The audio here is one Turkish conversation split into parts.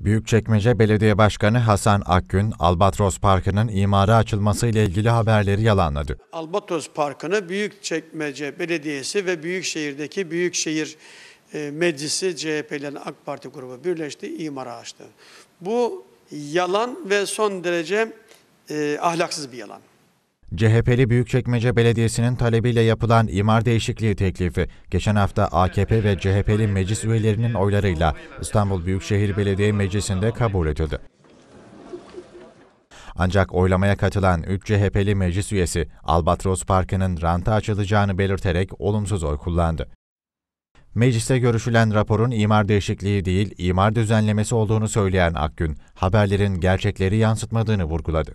Büyükçekmece Belediye Başkanı Hasan Akgün, Albatros Parkı'nın imara açılması ile ilgili haberleri yalanladı. Albatros Parkı'nı Büyükçekmece Belediyesi ve Büyükşehir'deki Büyükşehir e, Meclisi CHP'lerin AK Parti grubu birleşti, imara açtı. Bu yalan ve son derece e, ahlaksız bir yalan. CHP'li Büyükçekmece Belediyesi'nin talebiyle yapılan imar değişikliği teklifi, geçen hafta AKP ve CHP'li meclis üyelerinin oylarıyla İstanbul Büyükşehir Belediye Meclisi'nde kabul edildi. Ancak oylamaya katılan 3 CHP'li meclis üyesi Albatros Parkı'nın ranta açılacağını belirterek olumsuz oy kullandı. Mecliste görüşülen raporun imar değişikliği değil, imar düzenlemesi olduğunu söyleyen Akgün, haberlerin gerçekleri yansıtmadığını vurguladı.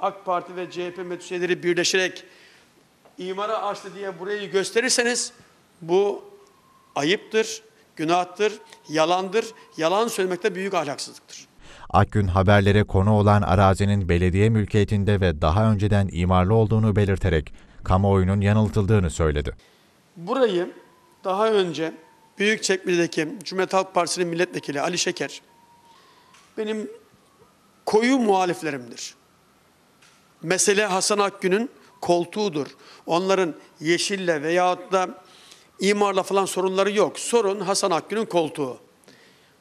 AK Parti ve CHP medyasıyla birleşerek imara açtı diye burayı gösterirseniz bu ayıptır, günahtır, yalandır. Yalan söylemekte büyük ahlaksızlıktır. Akgün haberlere konu olan arazinin belediye mülkiyetinde ve daha önceden imarlı olduğunu belirterek kamuoyunun yanıltıldığını söyledi. Burayı daha önce Büyükçekmece'deki Cumhuriyet Halk Partisi'nin milletvekili Ali Şeker benim koyu muhaliflerimdir. Mesele Hasan Akgün'ün koltuğudur. Onların yeşille veyahut da imarla falan sorunları yok. Sorun Hasan Akgün'ün koltuğu.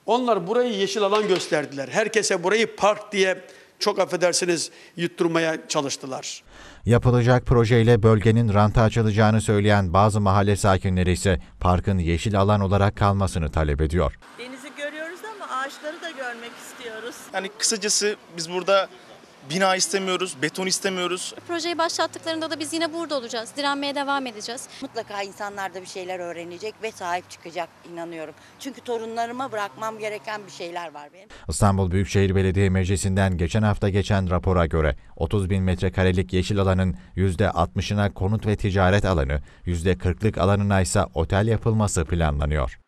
Onlar burayı yeşil alan gösterdiler. Herkese burayı park diye çok affedersiniz yutturmaya çalıştılar. Yapılacak projeyle bölgenin ranta açılacağını söyleyen bazı mahalle sakinleri ise parkın yeşil alan olarak kalmasını talep ediyor. Denizi görüyoruz ama ağaçları da görmek istiyoruz. Yani kısacası biz burada bina istemiyoruz, beton istemiyoruz. Projeyi başlattıklarında da biz yine burada olacağız. Direnmeye devam edeceğiz. Mutlaka insanlar da bir şeyler öğrenecek ve sahip çıkacak inanıyorum. Çünkü torunlarıma bırakmam gereken bir şeyler var benim. İstanbul Büyükşehir Belediye Meclisi'nden geçen hafta geçen rapora göre 30 bin metrekarelik yeşil alanın %60'ına konut ve ticaret alanı, %40'lık alanına ise otel yapılması planlanıyor.